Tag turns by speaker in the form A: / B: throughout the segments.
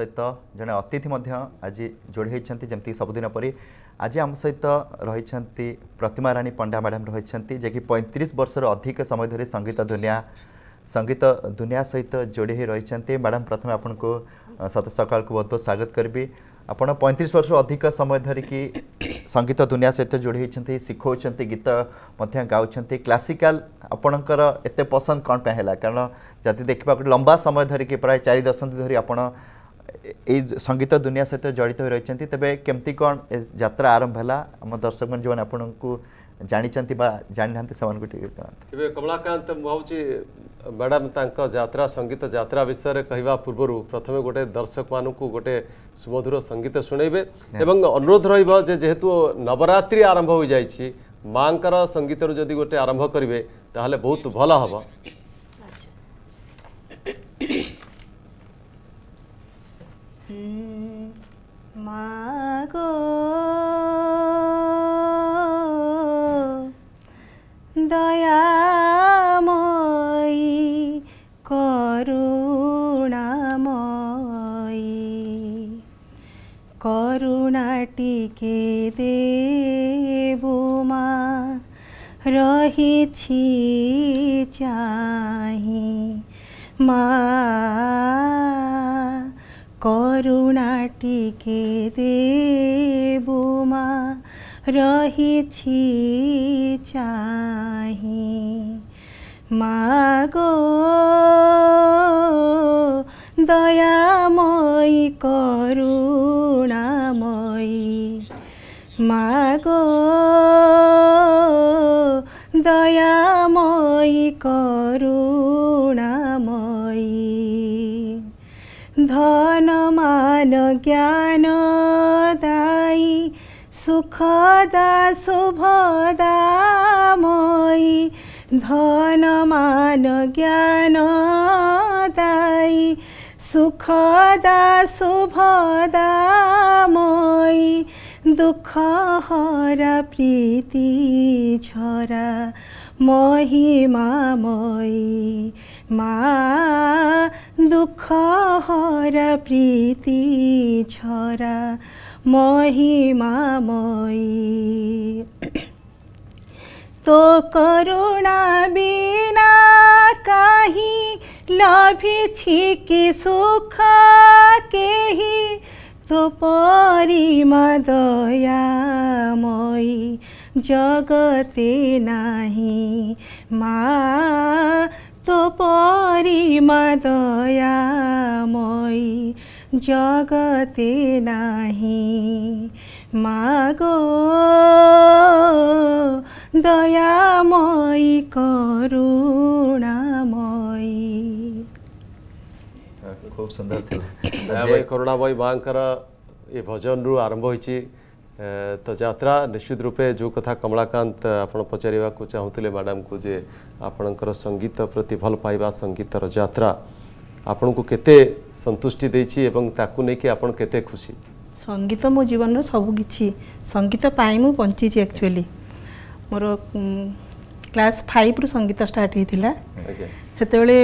A: सहित जन अतिथि आज जोड़ी होती जमीक सबुदिन पर आज आम सहित रही प्रतिमा राणी पंडा मैडम रही कि पैंतीस वर्षर अधिक समय धरी संगीत दुनिया संगीत दुनिया सहित जोड़ी रही मैडम प्रथम आपन को सत सका बहुत बहुत स्वागत करी आप पैंतीस वर्ष अधिक समय धरिकी संगीत दुनिया सहित जोड़ी होती शिखा गीत गाँव क्लासिकाल आपणकर पसंद कौन पर कारण जदि देखा गोटे लंबा समय धरिकी प्राय चार दशंधि धरी आपड़ ଏଇ ସଙ୍ଗୀତ ଦୁନିଆ ସହିତ ଜଡ଼ିତ ହୋଇ ରହିଛନ୍ତି ତେବେ କେମିତି କ'ଣ ଏ ଯାତ୍ରା ଆରମ୍ଭ ହେଲା ଆମ ଦର୍ଶକମାନେ ଯେଉଁମାନେ ଆପଣଙ୍କୁ ଜାଣିଛନ୍ତି ବା ଜାଣିନାହାନ୍ତି ସେମାନଙ୍କୁ ଟିକେ କୁହନ୍ତୁ
B: ତେବେ କମଳାକାନ୍ତ ମୁଁ ଭାବୁଛି ମ୍ୟାଡ଼ାମ୍ ତାଙ୍କ ଯାତ୍ରା ସଙ୍ଗୀତ ଯାତ୍ରା ବିଷୟରେ କହିବା ପୂର୍ବରୁ ପ୍ରଥମେ ଗୋଟେ ଦର୍ଶକମାନଙ୍କୁ ଗୋଟେ ସୁମଧୁର ସଙ୍ଗୀତ ଶୁଣେଇବେ ଏବଂ ଅନୁରୋଧ ରହିବ ଯେ ଯେହେତୁ ନବରାତ୍ରି ଆରମ୍ଭ ହୋଇଯାଇଛି ମାଆଙ୍କର ସଙ୍ଗୀତରୁ ଯଦି ଗୋଟେ ଆରମ୍ଭ କରିବେ ତାହେଲେ ବହୁତ ଭଲ ହେବ
C: मागो দয়াময়ী করুণাময়ী করুণাটিকে দেবুমা রহিছি চাহি মা করুণাটিকে দেবুমা রহিছি চাহি মাগো দয়াময়ী করুণাময়ী মাগো দয়াময়ী করুণ ज्ञान ज्ञानदायी सुखदा शुभदामयी धनमान ज्ञानदायी सुखदा शुभदामयी दुःखहरा प्रीति झरा महिमामयी মা দুঃখ হরা প্রীতি ছড়া মহিমাময়ী তো করুণা বিনা কাহি লভিছি কি সুখ কেহি তো পরিমা দয়াময়ী জগতে নাহি মা সমস্ত পরিমাদয়াময় জগতে নাহি মাগো দয়াময়ী করুণাময়ী
A: হ্যাঁ, খুব সুন্দর
B: দয়াময়ী হ্যাঁ, করুণাময়ী মাঙ্কর এ ভজনরু আরম্ভ হয়েছে तो यात्रा निश्चित रूपे जो कथा कमलाकांत आपण पचारिबाकु चाहुतले मैडम को जे आपणकर संगीत प्रति भल पाइबा संगीतर यात्रा आपण को केते संतुष्टि देछि एवं ताकु नै कि आपण केते खुशी
C: संगीत मो जीवन रो सब किछि संगीत पाइ मु पंची छि एक्चुअली मोर क्लास 5 रु संगीत स्टार्ट हेतिला सेतेबेले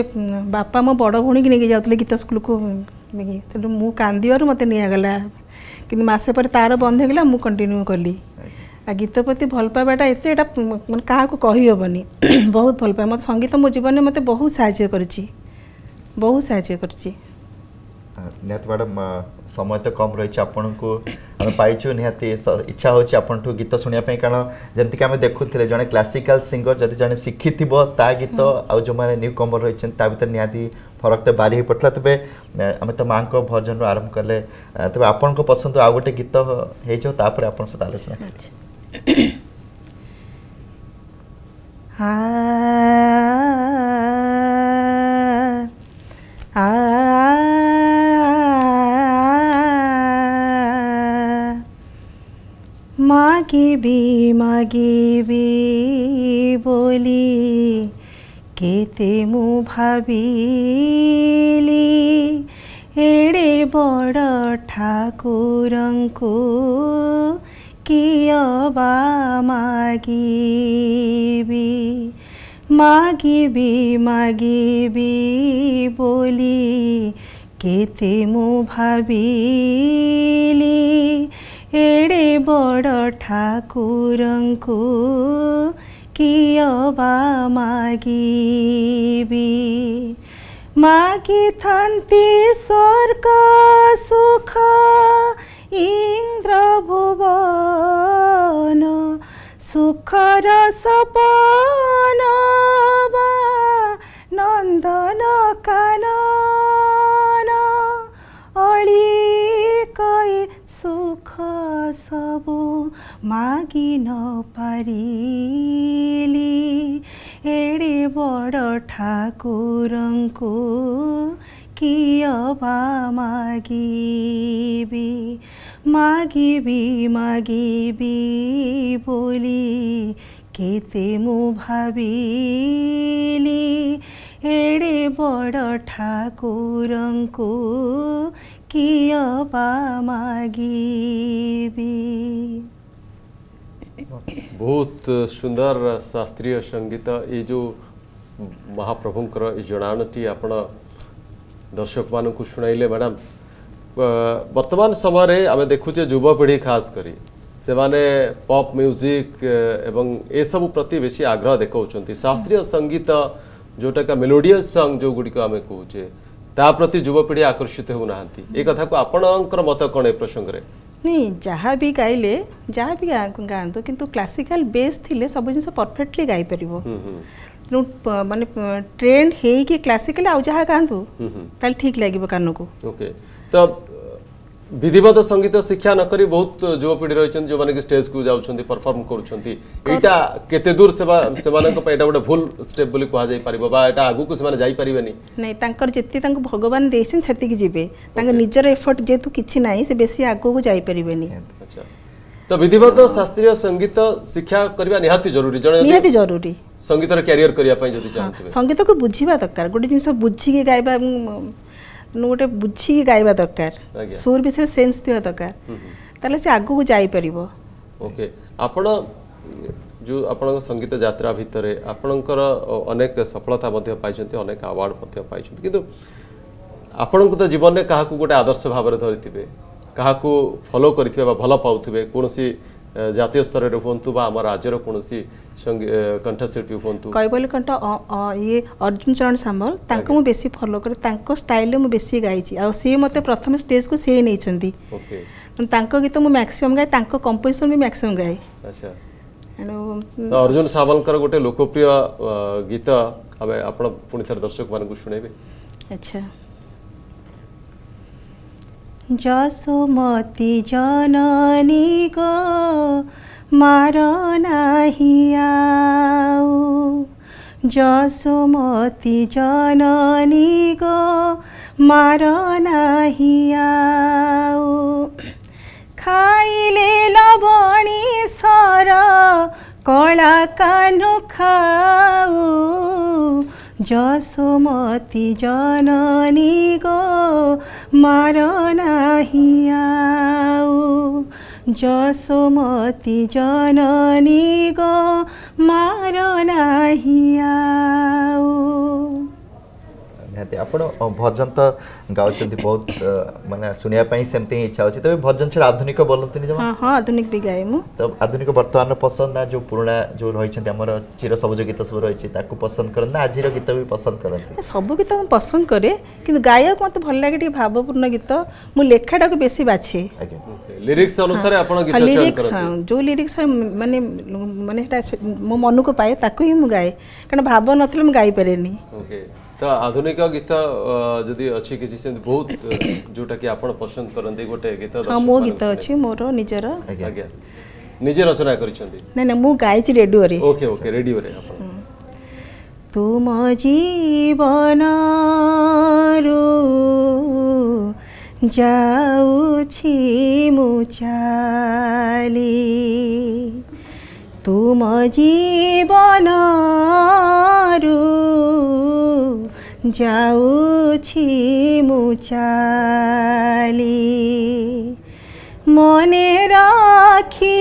C: बापा मो बडो भणी कि नै जाउतले गीत स्कूल को मु कांदिवार मते निया गला କିନ୍ତୁ ମାସେ ପରେ ତାର ବନ୍ଦ ହେଇଗଲା ମୁଁ କଣ୍ଟିନ୍ୟୁ କଲି ଆଉ ଗୀତ ପ୍ରତି ଭଲ ପାଇବାଟା ଏତେ ଏଇଟା ମାନେ କାହାକୁ କହିହେବନି ବହୁତ ଭଲ ପାଏ ମୋତେ ସଙ୍ଗୀତ ମୋ ଜୀବନରେ ମୋତେ ବହୁତ ସାହାଯ୍ୟ କରିଛି ବହୁତ ସାହାଯ୍ୟ କରିଛି
A: ନିହାତି ମ୍ୟାଡ଼ାମ୍ ସମୟ ତ କମ୍ ରହିଛି ଆପଣଙ୍କୁ ଆମେ ପାଇଛୁ ନିହାତି ଇଚ୍ଛା ହେଉଛି ଆପଣଠୁ ଗୀତ ଶୁଣିବା ପାଇଁ କାରଣ ଯେମିତିକି ଆମେ ଦେଖୁଥିଲେ ଜଣେ କ୍ଲାସିକାଲ୍ ସିଙ୍ଗର ଯଦି ଜଣେ ଶିଖିଥିବ ତା ଗୀତ ଆଉ ଯେଉଁମାନେ ନ୍ୟୁ କମର୍ ରହିଛନ୍ତି ତା ଭିତରେ ନିହାତି ଫରକ ତ ବାରି ହେଇପଡ଼ିଥିଲା ତେବେ ଆମେ ତ ମାଆଙ୍କ ଭଜନରୁ ଆରମ୍ଭ କଲେ ତେବେ ଆପଣଙ୍କ ପସନ୍ଦ ଆଉ ଗୋଟେ ଗୀତ ହେଇଯିବ ତାପରେ ଆପଣଙ୍କ ସହିତ ଆଲୋଚନା କରୁଛି
C: आ মাগিবি মাগিবি বলি কেতে মু ভাবিলি এড়ে বড় ঠাকুরঙ্কু কিয় বা মাগিবি মাগিবি মাগিবি বলি কেতে মু ভাবিলি এড়ে বড় ঠাকুরঙ্কু কিয়বা মাগিবি মাগি থান্তি স্বর্গ সুখ ইন্দ্র ভুবন সুখর সপন বা নন্দন কানন অলি কয়ে সুখ সবু মাগি নপারিলি এড়ে বড় ঠাকুরঙ্কু কিয়বা মাগিবি মাগিবি মাগিবি বলি কেতে মু ভাবিলি এড়ে বড় ঠাকুরঙ্কু बहुत
B: सुंदर शास्त्रीय संगीत ये जो महाप्रभुंर जड़ाणटी आप दर्शक मानक शुणाइले मैडम बर्तमान समय आम देखुचे जुवपीढ़ी खास करी से मैंने पप म्यूजिक एवं ये सब प्रति बेस आग्रह देखा शास्त्रीय संगीत जोटा का मेलोडियस संग जो गुड़िक आम कहे ତା ପ୍ରତି ଯୁବପିଢ଼ି ଆକର୍ଷିତ ହେଉନାହାନ୍ତି ଏ କଥାକୁ ଆପଣଙ୍କର ମତ କ'ଣ ଏ ପ୍ରସଙ୍ଗରେ
C: ନାଇଁ ଯାହା ବି ଗାଇଲେ ଯାହା ବି ଗାଆନ୍ତୁ କିନ୍ତୁ କ୍ଲାସିକାଲ ବେସ୍ ଥିଲେ ସବୁ ଜିନିଷ ପରଫେକ୍ଟଲି ଗାଇପାରିବ ତେଣୁ ମାନେ ଟ୍ରେଣ୍ଡ ହେଇକି କ୍ଲାସିକାଲ ଆଉ ଯାହା ଗାଆନ୍ତୁ ତାହେଲେ ଠିକ୍ ଲାଗିବ କାନକୁ
B: ଓକେ ତ বিধিবদ্ধ সঙ্গীত শিক্ষা নকরি বহু যুবপিঢ়ি রয়েছেন যে স্টেজ কু যাচ্ছেন পরফর্ম করছেন এইটা কেতে দূর সেমানক পাই এটা গোটে ভুল স্টেপ বলে কোয়া যাই পারিব বা এটা আগুক সেমানে যাই পারিবেনি
C: নাই তাঙ্কর যেতি তাঙ্কু ভগবান দেইছেন সেতিকি জিবে তাঙ্ক নিজের এফর্ট যেহেতু কিছু নাই সে বেশি আগুক যাই পারিবেনি
B: তো বিধিবদ্ধ শাস্ত্রীয় সঙ্গীত শিক্ষা করিবা নিহাতি জরুরি জনে নিহাতি জরুরি সঙ্গীতর ক্যারিয়ার করিয়া পাই যদি চাহতে
C: সঙ্গীতকে বুঝিবা দরকার গোটে জিনিস বুঝিকি গাইবা এবং ମୁଁ ଗୋଟେ ବୁଝିକି ଗାଇବା ଦରକାର ସୁର ବିଷୟରେ ସେନ୍ସ ଥିବା ଦରକାର ତାହେଲେ ସେ ଆଗକୁ ଯାଇପାରିବ
B: ଓକେ ଆପଣ ଯେଉଁ ଆପଣଙ୍କ ସଙ୍ଗୀତ ଯାତ୍ରା ଭିତରେ ଆପଣଙ୍କର ଅନେକ ସଫଳତା ମଧ୍ୟ ପାଇଛନ୍ତି ଅନେକ ଆୱାର୍ଡ଼ ମଧ୍ୟ ପାଇଛନ୍ତି କିନ୍ତୁ ଆପଣଙ୍କୁ ତ ଜୀବନରେ କାହାକୁ ଗୋଟେ ଆଦର୍ଶ ଭାବରେ ଧରିଥିବେ କାହାକୁ ଫଲୋ କରିଥିବେ ବା ଭଲ ପାଉଥିବେ କୌଣସି জাতীয় স্তরের হুঁতু বা আমার রাজ্যের কোণী কণ্ঠশিল্পী হুঁতু
C: কৈবল্য কণ্ঠ ইয়ে অর্জুন চরণ সামল তাঁকে মু বেশি ফলো করে তাঁক স্টাইলে মু বেশি গাইছি আর সি মতো স্টেজ স্টেজকু সি নেইছেন তাঁক গীত মু ম্যাক্সিমাম গায়ে তাঁক কম্পোজিশন বি ম্যাক্সিমাম গায়ে আচ্ছা অর্জুন
B: সাবলকর গোটে লোকপ্রিয় গীত আমি আপনার পুঁথ দর্শক মানুষ শুনেবে
C: আচ্ছা ଯଶୋମତୀ ଜନନୀ ଗୋ ମାର ନାହିଆଉ ଯଶୋମତୀ ଜନନୀ ଗୋ ମାର ନାହିଆଉ ଖାଇଲେ ଲବଣୀ ସର କଳା କାହ୍ନୁ ଖାଉ যশোমতি জননী গো মার নাহিয়াও যশোমতি জননী গো মার নাহিয়াও
A: ନିହାତି ଆପଣ ଭଜନ ତ ଗାଉଛନ୍ତି ବହୁତ ମାନେ ଶୁଣିବା ପାଇଁ ସେମିତି ହିଁ ଇଚ୍ଛା ଅଛି ତେବେ ଭଜନ ଛଡ଼ା ଆଧୁନିକ ବୋଲନ୍ତିନି ଜମା
C: ହଁ ଆଧୁନିକ ବି ଗାଏ ମୁଁ
A: ତ ଆଧୁନିକ ବର୍ତ୍ତମାନର ପସନ୍ଦ ନା ଯେଉଁ ପୁରୁଣା ଯେଉଁ ରହିଛନ୍ତି ଆମର ଚିର ସବୁଜ ଗୀତ ସବୁ ରହିଛି ତାକୁ ପସନ୍ଦ କରନ୍ତି ନା ଆଜିର ଗୀତ ବି ପସନ୍ଦ କରନ୍ତି
C: ସବୁ ଗୀତ ମୁଁ ପସନ୍ଦ କରେ କିନ୍ତୁ ଗାଇବାକୁ ମୋତେ ଭଲ ଲାଗେ ଟିକେ ଭାବପୂର୍ଣ୍ଣ ଗୀତ ମୁଁ ଲେଖାଟାକୁ ବେଶୀ ବାଛେ
A: ଲିରିକ୍ସ ଅନୁସାରେ ଆପଣ ଗୀତ ଲିରିକ୍ସ
C: ଯେଉଁ ଲିରିକ୍ସ ମାନେ ମାନେ ସେଟା ମୋ ମନକୁ ପାଏ ତାକୁ ହିଁ ମୁଁ ଗାଏ କାରଣ ଭାବ ନଥିଲେ ମୁଁ ଗାଇପାରେନି
B: ତା ଆଧୁନିକ ଗୀତ ଯଦି ଅଛି କିଛି ସେମିତି ବହୁତ ଯୋଉଟା କି ଆପଣ ପସନ୍ଦ କରନ୍ତି ଗୋଟେ ଗୀତ ମୋ
C: ଗୀତ ଅଛି ମୋର ନିଜର
B: ଆଜ୍ଞା ନିଜେ ରଚନା କରିଛନ୍ତି
C: ନାଇଁ ନାଇଁ ମୁଁ ଗାଇଛି ରେଡ଼ିଓରେ
B: ଓକେ ଓକେ ରେଡ଼ିଓରେ ଆପଣ
C: ତୁମ ଜୀବନରୁ ଯାଉଛି ମୁଁ ଚାଲି তুম জীবন ৰু যাউছি মুচালি মনে ৰাখি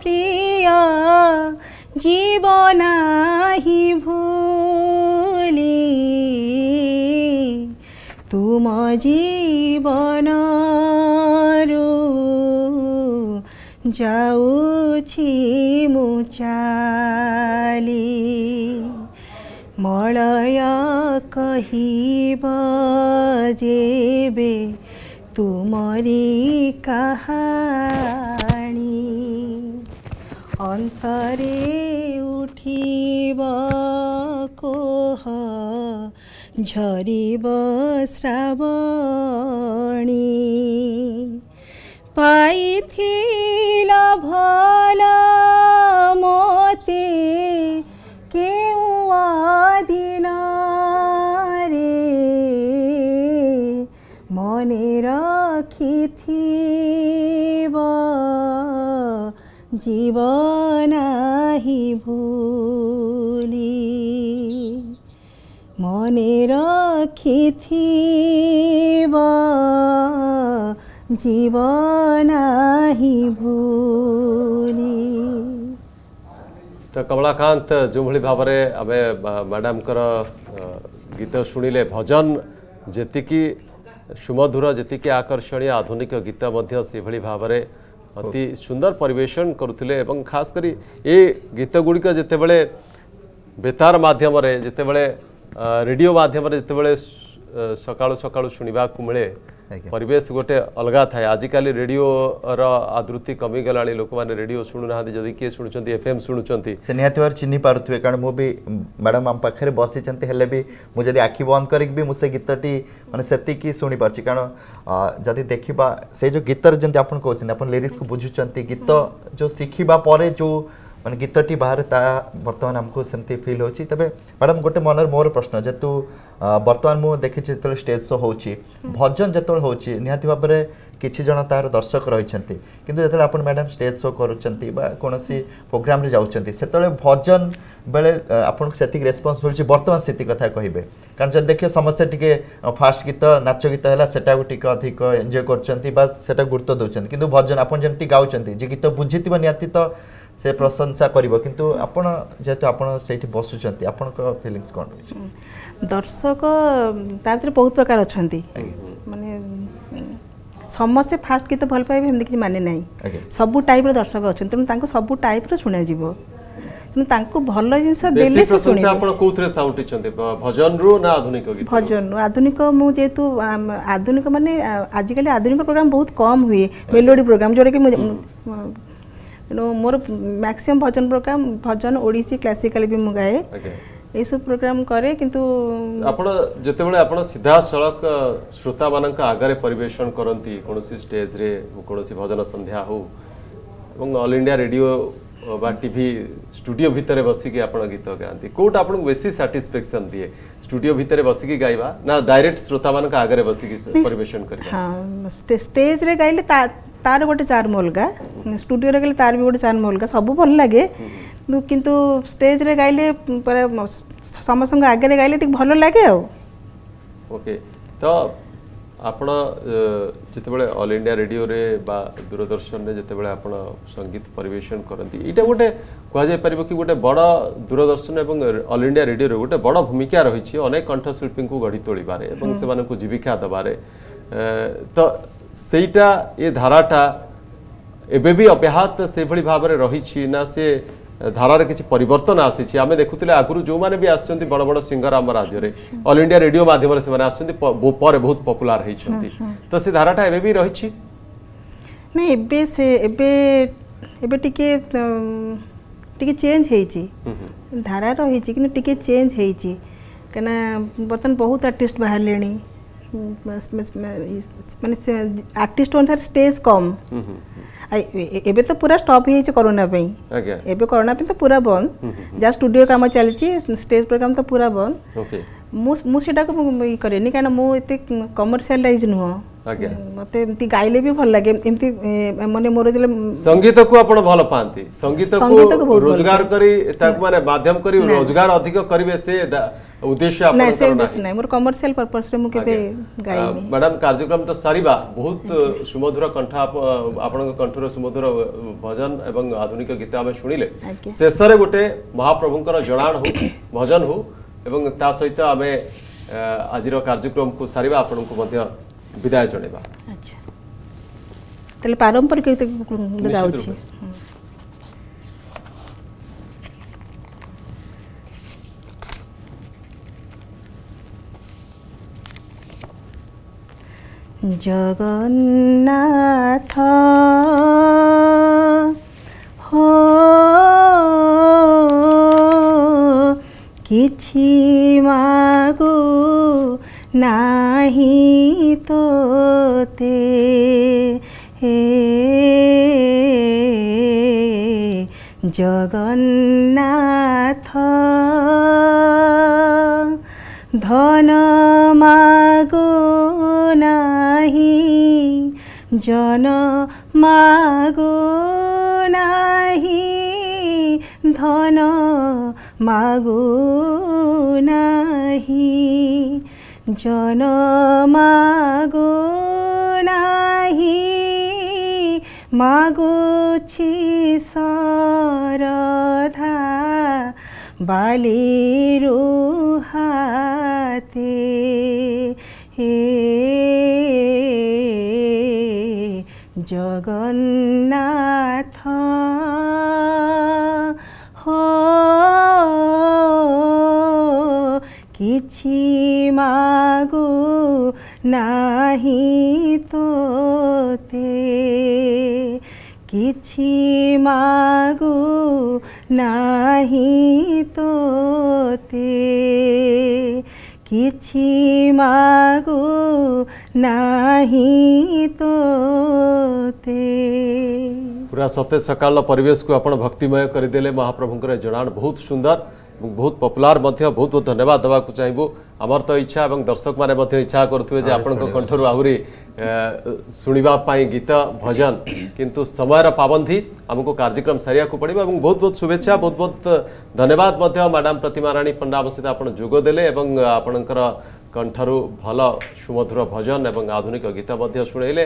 C: প্ৰিয় জীৱন হি ভুলি তুম জীবন ৰূ ଯାଉଛି ମୁଁ ଚାଲି ମଳୟ କହିବ ଯେବେ ତୁମରି କାହାଣୀ ଅନ୍ତରେ ଉଠିବ କୋହ ଝରିବ ଶ୍ରାବଣୀ পাইথিল ভাল মতে কেউ আদিন রে মনে রাখিথিব জীবনাহি ভুলি মনে রাখিথিব जीवना ही भूली
B: तो कमलाकांत जो भाई भाव में आम मैडम गीत शुणिले भजन जी सुमधुर जी आकर्षण आधुनिक गीत भाव में अति सुंदर परेषण करुले एवं ये गीत गुड़िक जितेबले बेतार मध्यम जितेबले रेडियो मध्यम जितेबले सका सका शुणा मिले परेश गोटे अलग थाए आजिकल रेडियो रुति कमी गला लोक मैंने रेडियो शुणुना जदि किए शुणुंत एफ एम शुणुंस
A: चिन्ही पारे कारण मुझे भी मैडम आम पाखे बसी भी मुझे आखि बंद कर गीत मैंने से शुणी पार कारण जदि देखा से जो गीतर जमी आप लिरिक्स को बुझुच्च गीत जो शिखापर जो ମାନେ ଗୀତଟି ବାହାରେ ତା ବର୍ତ୍ତମାନ ଆମକୁ ସେମିତି ଫିଲ୍ ହେଉଛି ତେବେ ମ୍ୟାଡ଼ାମ୍ ଗୋଟେ ମନରେ ମୋର ପ୍ରଶ୍ନ ଯେହେତୁ ବର୍ତ୍ତମାନ ମୁଁ ଦେଖିଛି ଯେତେବେଳେ ଷ୍ଟେଜ୍ ଶୋ ହେଉଛି ଭଜନ ଯେତେବେଳେ ହେଉଛି ନିହାତି ଭାବରେ କିଛି ଜଣ ତାର ଦର୍ଶକ ରହିଛନ୍ତି କିନ୍ତୁ ଯେତେବେଳେ ଆପଣ ମ୍ୟାଡ଼ାମ୍ ଷ୍ଟେଜ୍ ଶୋ କରୁଛନ୍ତି ବା କୌଣସି ପ୍ରୋଗ୍ରାମ୍ରେ ଯାଉଛନ୍ତି ସେତେବେଳେ ଭଜନ ବେଳେ ଆପଣଙ୍କୁ ସେତିକି ରେସ୍ପନ୍ସ ମିଳୁଛି ବର୍ତ୍ତମାନ ସ୍ଥିତି କଥା କହିବେ କାରଣ ଯଦି ଦେଖିବେ ସମସ୍ତେ ଟିକେ ଫାଷ୍ଟ ଗୀତ ନାଚ ଗୀତ ହେଲା ସେଟାକୁ ଟିକେ ଅଧିକ ଏନ୍ଜୟ କରୁଛନ୍ତି ବା ସେଟାକୁ ଗୁରୁତ୍ୱ ଦେଉଛନ୍ତି କିନ୍ତୁ ଭଜନ ଆପଣ ଯେମିତି ଗାଉଛନ୍ତି ଯେ ଗୀତ ବୁଝିଥିବ ନିହାତି ତ से प्रशंसा कर
C: दर्शक बहुत प्रकार अच्छा
A: मान
C: समस्त फास्ट गीत भल पाए एम माने ना सब टाइप दर्शक अच्छे तेनाली सब टाइप रुणाजी भल जिन
B: भजन रु आधुनिक
C: भजन आज कल आधुनिक प्रोग्राम बहुत कम हुए मेलोडी प्रोग्राम जो तेणु मोर मैक्सीम भजन प्रोग्राम भजन ओडी क्लासिकाल भी मुझे गाए ये सब प्रोग्राम करे किंतु
B: जिते सीधा सड़क श्रोता मान आगे परेशन करती कौन स्टेज रे कौन भजन संध्या हो अल इंडिया रेडियो ବା ଟିଭି ଷ୍ଟୁଡ଼ିଓ ଭିତରେ ବସିକି ଆପଣ ଗୀତ ଗାଆନ୍ତି କେଉଁଟା ଆପଣଙ୍କୁ ବେଶୀ ସାଟିସ୍ଫ୍ୟାକ୍ସନ୍ ଦିଏ ଷ୍ଟୁଡ଼ିଓ ଭିତରେ ବସିକି ଗାଇବା ନା ଡାଇରେକ୍ଟ ଶ୍ରୋତାମାନଙ୍କ ଆଗରେ ବସିକି ପରିବେଷଣ କରିବା
C: ହଁ ଷ୍ଟେଜ୍ରେ ଗାଇଲେ ତାର ଗୋଟେ ଚାର୍ମ ଅଲଗା ଷ୍ଟୁଡ଼ିଓରେ ଗାଇଲେ ତାର ବି ଗୋଟେ ଚାର୍ମ ଅଲଗା ସବୁ ଭଲ ଲାଗେ କିନ୍ତୁ ଷ୍ଟେଜ୍ରେ ଗାଇଲେ ସମସ୍ତଙ୍କ ଆଗରେ ଗାଇଲେ ଟିକେ ଭଲ ଲାଗେ ଆଉ
B: ଓକେ ତ ଆପଣ ଯେତେବେଳେ ଅଲ୍ ଇଣ୍ଡିଆ ରେଡ଼ିଓରେ ବା ଦୂରଦର୍ଶନରେ ଯେତେବେଳେ ଆପଣ ସଙ୍ଗୀତ ପରିବେଷଣ କରନ୍ତି ଏଇଟା ଗୋଟେ କୁହାଯାଇପାରିବ କି ଗୋଟେ ବଡ଼ ଦୂରଦର୍ଶନ ଏବଂ ଅଲ୍ ଇଣ୍ଡିଆ ରେଡ଼ିଓରେ ଗୋଟେ ବଡ଼ ଭୂମିକା ରହିଛି ଅନେକ କଣ୍ଠଶିଳ୍ପୀଙ୍କୁ ଗଢ଼ି ତୋଳିବାରେ ଏବଂ ସେମାନଙ୍କୁ ଜୀବିକା ଦେବାରେ ତ ସେଇଟା ଏ ଧାରାଟା ଏବେ ବି ଅବ୍ୟାହତ ସେଭଳି ଭାବରେ ରହିଛି ନା ସିଏ ଧାରାରେ କିଛି ପରିବର୍ତ୍ତନ ଆସିଛି ଆମେ ଦେଖୁଥିଲେ ଆଗରୁ ଯେଉଁମାନେ ବି ଆସୁଛନ୍ତି ବଡ଼ ବଡ଼ ସିଙ୍ଗର ଆମ ରାଜ୍ୟରେ ଅଲ୍ ଇଣ୍ଡିଆ ରେଡିଓ ମାଧ୍ୟମରେ ସେମାନେ ଆସୁଛନ୍ତି ପରେ ବହୁତ ପପୁଲାର ହେଇଛନ୍ତି ତ ସେ ଧାରାଟା ଏବେ ବି ରହିଛି
C: ନାଇଁ ଏବେ ସେ ଏବେ ଏବେ ଟିକେ ଟିକେ ଚେଞ୍ଜ ହେଇଛି ଧାରା ରହିଛି କିନ୍ତୁ ଟିକେ ଚେଞ୍ଜ ହେଇଛି କାହିଁକିନା ବର୍ତ୍ତମାନ ବହୁତ ଆର୍ଟିଷ୍ଟ ବାହାରିଲେଣି ମାନେ ଆର୍ଟିଷ୍ଟ ଅନୁସାରେ ଷ୍ଟେଜ୍ କମ୍ ଏବେ ତ ପୁରା ଷ୍ଟପ୍ ହେଇଯାଇଛି କରୋନା ପାଇଁ ଏବେ କରୋନା ପାଇଁ ତ ପୁରା ବନ୍ଦ ଯାହା ଷ୍ଟୁଡ଼ିଓ କାମ ଚାଲିଛି ଷ୍ଟେଜ୍ ପ୍ରୋଗ୍ରାମ୍ ତ ପୁରା ବନ୍ଦ ମୁଁ ମୁଁ ସେଟାକୁ ଇଏ କରେନି କାରଣ ମୁଁ ଏତେ କମର୍ସିଆଲାଇଜ୍ ନୁହଁ ମୋତେ ଏମିତି ଗାଇଲେ ବି ଭଲ ଲାଗେ ଏମିତି ମାନେ ମୋର ଯେତେବେଳେ
B: ସଙ୍ଗୀତକୁ ଆପଣ ଭଲ ପାଆନ୍ତି ସଙ୍ଗୀତକୁ ରୋଜଗାର କରି ତାକୁ ମାନେ ମାଧ୍ୟମ କରି ରୋଜଗାର ଅଧିକ କରିବେ ସେ ଉଦ୍ଦେଶ୍ୟ ଆପଣ ନାଇଁ ସେଇ ଉଦ୍ଦେଶ୍ୟ
C: ନାଇଁ ମୋର କମର୍ସିଆଲ ପର୍ପସ୍ ରେ ମୁଁ କେବେ ଗାଇନି
B: ମ୍ୟାଡାମ କାର୍ଯ୍ୟକ୍ରମ ତ ସାରିବା ବହୁତ ସୁମଧୁର କଣ୍ଠ ଆପଣଙ୍କ କଣ୍ଠର ସୁମଧୁର ଭଜନ ଏବଂ ଆଧୁନିକ ଗୀତ ଆମେ ଶୁଣିଲେ ଶେଷରେ ଗୋଟେ ମହାପ୍ରଭୁଙ୍କର ଜଣାଣ ହଉ ଭଜନ ହଉ ଏବଂ ତା ସହିତ ଆମେ ଆଜିର କାର୍ଯ୍ୟକ୍ରମକୁ ସାରିବା ଆପଣଙ୍କୁ ମଧ୍ୟ ବିଦାୟ ଜଣାଇବା ଆଚ୍ଛା
C: ତାହେଲେ ପାରମ୍ପରିକ ଗୀତକୁ ଗାଉଛି জগন্নাথ হো କିଛି ମାଗୁ ନାହିଁ ତୋତେ ହେ ଜଗନ୍ନାଥ ଧନ ମାଗୁ জন মাগো নাহি ধন মাগো নাহি জন মাগো নাহি মাগুছি সরধা বালি রুহাতে হাতে জগন্নাথ হো କିଛି ମାଗୁ ନାହିଁ ତୋତେ କିଛି ମାଗୁ ନାହିଁ ତୋତେ କିଛି ମାଗୁ नाही तोते
B: पूरा सतेज सकाळ परिवेश को आपण भक्तिमय करदेले महाप्रभुंकर जणाण बहुत सुंदर ବହୁତ ପପୁଲାର ମଧ୍ୟ ବହୁତ ବହୁତ ଧନ୍ୟବାଦ ଦେବାକୁ ଚାହିଁବୁ ଆମର ତ ଇଚ୍ଛା ଏବଂ ଦର୍ଶକମାନେ ମଧ୍ୟ ଇଚ୍ଛା କରୁଥିବେ ଯେ ଆପଣଙ୍କ କଣ୍ଠରୁ ଆହୁରି ଶୁଣିବା ପାଇଁ ଗୀତ ଭଜନ କିନ୍ତୁ ସମୟର ପାବନ୍ଧି ଆମକୁ କାର୍ଯ୍ୟକ୍ରମ ସାରିବାକୁ ପଡ଼ିବ ଏବଂ ବହୁତ ବହୁତ ଶୁଭେଚ୍ଛା ବହୁତ ବହୁତ ଧନ୍ୟବାଦ ମଧ୍ୟ ମ୍ୟାଡ଼ାମ୍ ପ୍ରତିମା ରାଣୀ ପଣ୍ଡା ଅବସ୍ଥିତ ଆପଣ ଯୋଗ ଦେଲେ ଏବଂ ଆପଣଙ୍କର कन्ठहरू भल सुमधुर भजन आधुनिक गीत शुण्ले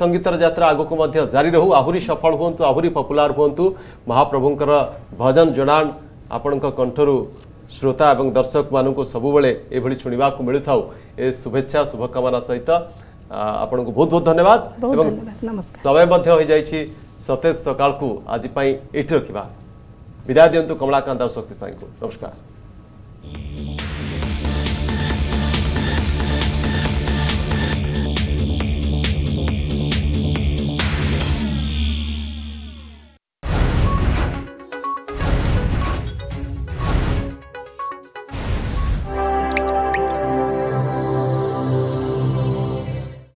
B: सङ्गीत र जा आगको जारी रहँ आहुरी पपुलर हुन्नु महाप्रभुंकर भजन जनाप्ठु श्रोता दर्शक म एभळी यभो शुणवा ए शुभेच्छा शुभकामना सहित बहुत धन्यवाद समय सते सकालको आजपाई रिदा दिनु कमलाका शक्ति साई
A: नमस्कार